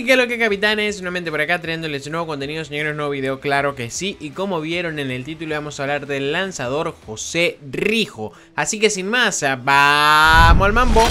Y que lo que capitanes, nuevamente por acá trayéndoles nuevo contenido, señores, nuevo video, claro que sí Y como vieron en el título vamos a hablar del lanzador José Rijo Así que sin más, ¡vamos al mambo!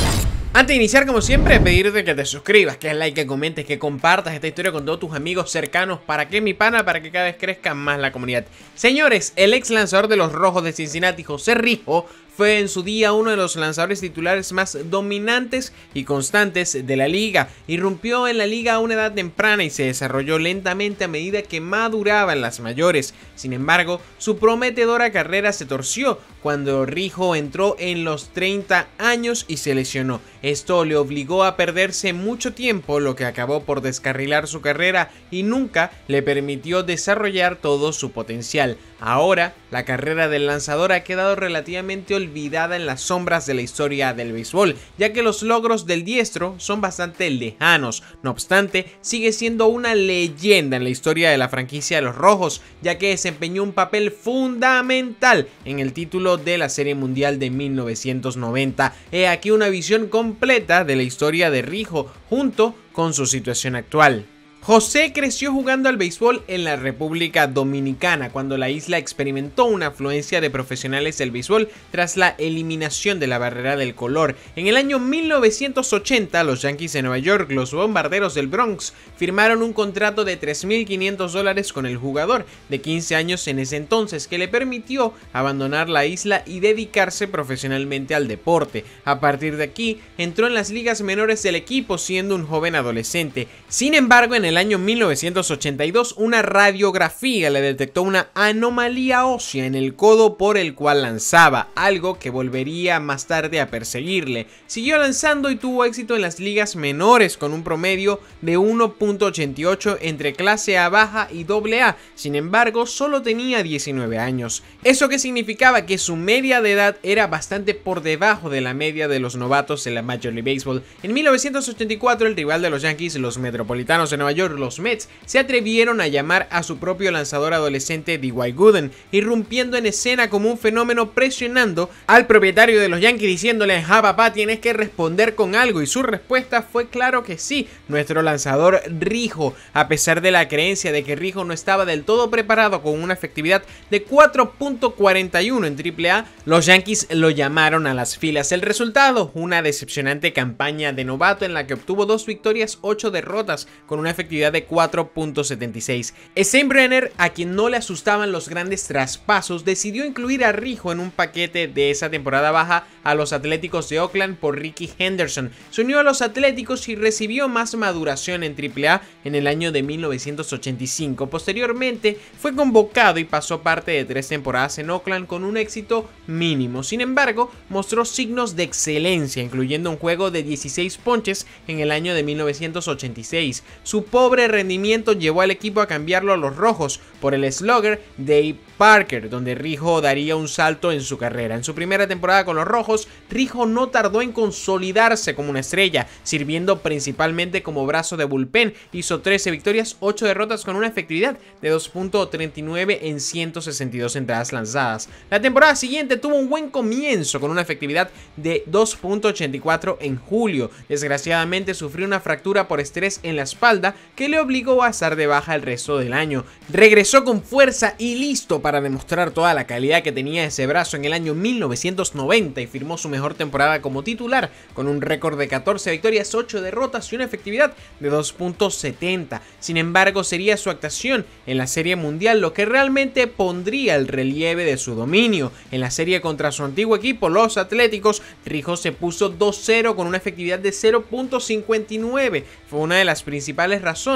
Antes de iniciar, como siempre, pedirte que te suscribas, que like, que comentes, que compartas esta historia con todos tus amigos cercanos. ¿Para que mi pana? Para que cada vez crezca más la comunidad. Señores, el ex lanzador de los Rojos de Cincinnati, José Rijo, fue en su día uno de los lanzadores titulares más dominantes y constantes de la liga. Irrumpió en la liga a una edad temprana y se desarrolló lentamente a medida que maduraban las mayores. Sin embargo, su prometedora carrera se torció cuando Rijo entró en los 30 años y se lesionó. Esto le obligó a perderse mucho tiempo, lo que acabó por descarrilar su carrera y nunca le permitió desarrollar todo su potencial. Ahora, la carrera del lanzador ha quedado relativamente olvidada en las sombras de la historia del béisbol, ya que los logros del diestro son bastante lejanos. No obstante, sigue siendo una leyenda en la historia de la franquicia de los Rojos, ya que desempeñó un papel fundamental en el título de la Serie Mundial de 1990. He aquí una visión completa de la historia de Rijo junto con su situación actual. José creció jugando al béisbol en la República Dominicana cuando la isla experimentó una afluencia de profesionales del béisbol tras la eliminación de la barrera del color. En el año 1980, los Yankees de Nueva York, los bombarderos del Bronx, firmaron un contrato de 3.500 dólares con el jugador de 15 años en ese entonces que le permitió abandonar la isla y dedicarse profesionalmente al deporte. A partir de aquí, entró en las ligas menores del equipo siendo un joven adolescente. Sin embargo, en el el año 1982, una radiografía le detectó una anomalía ósea en el codo por el cual lanzaba, algo que volvería más tarde a perseguirle. Siguió lanzando y tuvo éxito en las ligas menores con un promedio de 1.88 entre clase A baja y AA, sin embargo solo tenía 19 años. Eso que significaba que su media de edad era bastante por debajo de la media de los novatos en la Major League Baseball. En 1984 el rival de los Yankees, los Metropolitanos de Nueva York, los Mets, se atrevieron a llamar a su propio lanzador adolescente D.Y. Gooden, irrumpiendo en escena como un fenómeno presionando al propietario de los Yankees diciéndole, ja papá, tienes que responder con algo, y su respuesta fue claro que sí, nuestro lanzador Rijo, a pesar de la creencia de que Rijo no estaba del todo preparado con una efectividad de 4.41 en AAA, los Yankees lo llamaron a las filas. El resultado, una decepcionante campaña de novato en la que obtuvo dos victorias, ocho derrotas, con una efectividad de 4.76. Steinbrenner, a quien no le asustaban los grandes traspasos, decidió incluir a Rijo en un paquete de esa temporada baja a los Atléticos de Oakland por Ricky Henderson. Se unió a los Atléticos y recibió más maduración en AAA en el año de 1985. Posteriormente fue convocado y pasó parte de tres temporadas en Oakland con un éxito mínimo. Sin embargo, mostró signos de excelencia, incluyendo un juego de 16 ponches en el año de 1986. Su pobre rendimiento llevó al equipo a cambiarlo a los rojos por el slugger Dave Parker, donde Rijo daría un salto en su carrera. En su primera temporada con los rojos, Rijo no tardó en consolidarse como una estrella, sirviendo principalmente como brazo de bullpen. Hizo 13 victorias, 8 derrotas con una efectividad de 2.39 en 162 entradas lanzadas. La temporada siguiente tuvo un buen comienzo con una efectividad de 2.84 en julio. Desgraciadamente sufrió una fractura por estrés en la espalda que le obligó a estar de baja el resto del año. Regresó con fuerza y listo para demostrar toda la calidad que tenía ese brazo en el año 1990 y firmó su mejor temporada como titular con un récord de 14 victorias, 8 derrotas y una efectividad de 2.70. Sin embargo, sería su actuación en la Serie Mundial lo que realmente pondría el relieve de su dominio. En la serie contra su antiguo equipo, los Atléticos, Rijo se puso 2-0 con una efectividad de 0.59. Fue una de las principales razones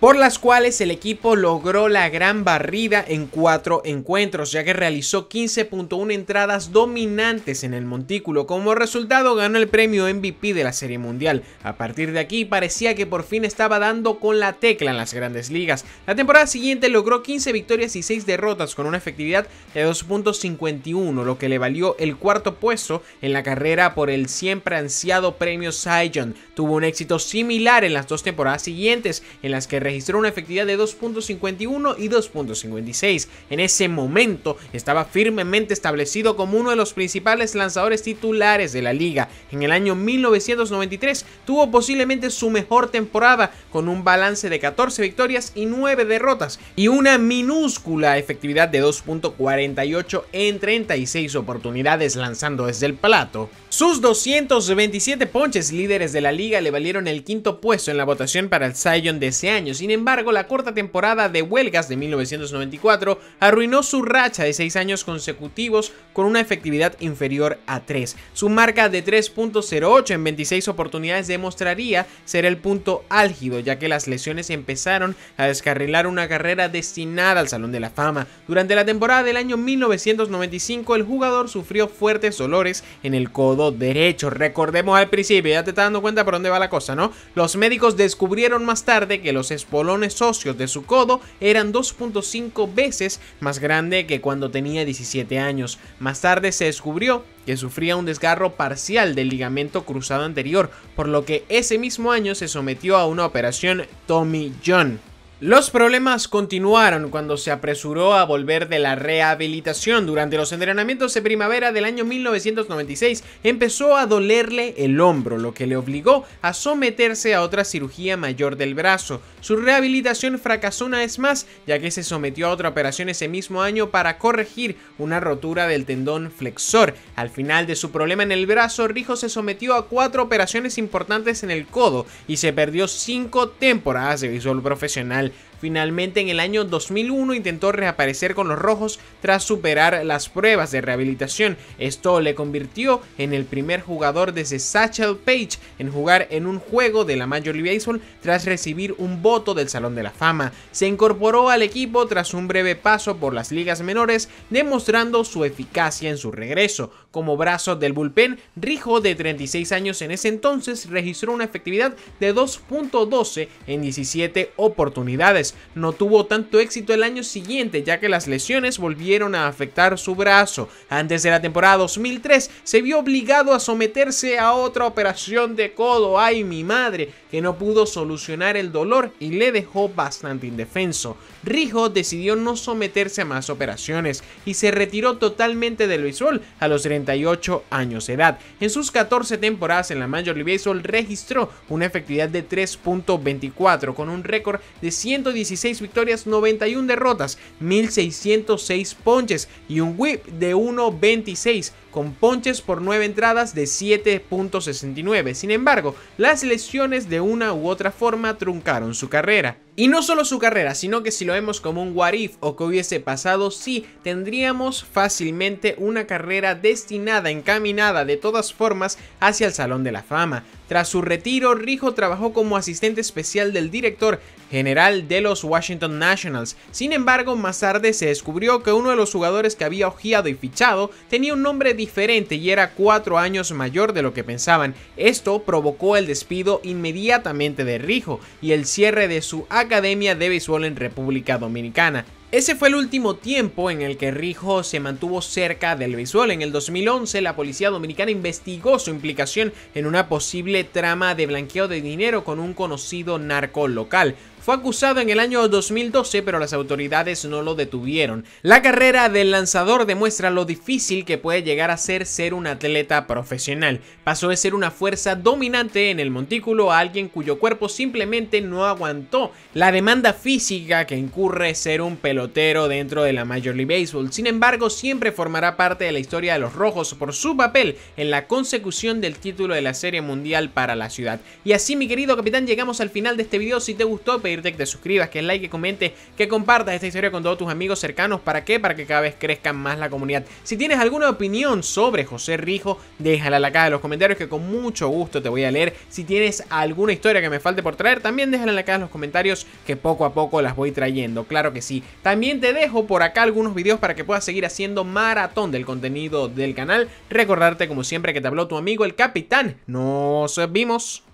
por las cuales el equipo logró la gran barrida en cuatro encuentros, ya que realizó 15.1 entradas dominantes en el montículo. Como resultado ganó el premio MVP de la Serie Mundial. A partir de aquí parecía que por fin estaba dando con la tecla en las grandes ligas. La temporada siguiente logró 15 victorias y 6 derrotas con una efectividad de 2.51, lo que le valió el cuarto puesto en la carrera por el siempre ansiado premio Cy Tuvo un éxito similar en las dos temporadas siguientes, en las que registró una efectividad de 2.51 y 2.56. En ese momento estaba firmemente establecido como uno de los principales lanzadores titulares de la liga. En el año 1993 tuvo posiblemente su mejor temporada con un balance de 14 victorias y 9 derrotas y una minúscula efectividad de 2.48 en 36 oportunidades lanzando desde el plato. Sus 227 ponches líderes de la liga le valieron el quinto puesto en la votación para el Cy de ese año. Sin embargo, la corta temporada de huelgas de 1994 arruinó su racha de 6 años consecutivos con una efectividad inferior a 3. Su marca de 3.08 en 26 oportunidades demostraría ser el punto álgido, ya que las lesiones empezaron a descarrilar una carrera destinada al Salón de la Fama. Durante la temporada del año 1995, el jugador sufrió fuertes dolores en el codo derecho. Recordemos al principio, ya te estás dando cuenta por dónde va la cosa, ¿no? Los médicos descubrieron más tarde de que los espolones óseos de su codo eran 2.5 veces más grande que cuando tenía 17 años. Más tarde se descubrió que sufría un desgarro parcial del ligamento cruzado anterior, por lo que ese mismo año se sometió a una operación Tommy John. Los problemas continuaron cuando se apresuró a volver de la rehabilitación. Durante los entrenamientos de primavera del año 1996 empezó a dolerle el hombro, lo que le obligó a someterse a otra cirugía mayor del brazo. Su rehabilitación fracasó una vez más, ya que se sometió a otra operación ese mismo año para corregir una rotura del tendón flexor. Al final de su problema en el brazo, Rijo se sometió a cuatro operaciones importantes en el codo y se perdió cinco temporadas de visual profesional жаль, Finalmente en el año 2001 intentó reaparecer con los rojos tras superar las pruebas de rehabilitación. Esto le convirtió en el primer jugador desde Satchel Page en jugar en un juego de la Major League Baseball tras recibir un voto del Salón de la Fama. Se incorporó al equipo tras un breve paso por las ligas menores, demostrando su eficacia en su regreso. Como brazo del bullpen, Rijo, de 36 años en ese entonces, registró una efectividad de 2.12 en 17 oportunidades no tuvo tanto éxito el año siguiente ya que las lesiones volvieron a afectar su brazo. Antes de la temporada 2003 se vio obligado a someterse a otra operación de codo, ay mi madre, que no pudo solucionar el dolor y le dejó bastante indefenso. Rijo decidió no someterse a más operaciones y se retiró totalmente del béisbol a los 38 años de edad. En sus 14 temporadas en la Major League Baseball registró una efectividad de 3.24 con un récord de 110 16 victorias, 91 derrotas, 1606 ponches y un whip de 1.26 con ponches por 9 entradas de 7.69. Sin embargo, las lesiones de una u otra forma truncaron su carrera. Y no solo su carrera, sino que si lo vemos como un what o que hubiese pasado, sí, tendríamos fácilmente una carrera destinada, encaminada de todas formas hacia el Salón de la Fama. Tras su retiro, Rijo trabajó como asistente especial del director general de los Washington Nationals. Sin embargo, más tarde se descubrió que uno de los jugadores que había ojeado y fichado tenía un nombre diferente y era cuatro años mayor de lo que pensaban. Esto provocó el despido inmediatamente de Rijo y el cierre de su Academia de Béisbol en República Dominicana. Ese fue el último tiempo en el que Rijo se mantuvo cerca del béisbol. En el 2011, la policía dominicana investigó su implicación en una posible trama de blanqueo de dinero con un conocido narco local. Fue acusado en el año 2012, pero las autoridades no lo detuvieron. La carrera del lanzador demuestra lo difícil que puede llegar a ser ser un atleta profesional. Pasó de ser una fuerza dominante en el montículo a alguien cuyo cuerpo simplemente no aguantó la demanda física que incurre ser un pelotero dentro de la Major League Baseball. Sin embargo, siempre formará parte de la historia de los rojos por su papel en la consecución del título de la Serie Mundial para la ciudad. Y así, mi querido capitán, llegamos al final de este video. Si te gustó, que te suscribas, que like, que comente, que compartas esta historia con todos tus amigos cercanos. ¿Para qué? Para que cada vez crezca más la comunidad. Si tienes alguna opinión sobre José Rijo, déjala en la caja de los comentarios que con mucho gusto te voy a leer. Si tienes alguna historia que me falte por traer, también déjala en la caja de los comentarios que poco a poco las voy trayendo. Claro que sí. También te dejo por acá algunos videos para que puedas seguir haciendo maratón del contenido del canal. Recordarte como siempre que te habló tu amigo el capitán. Nos vimos.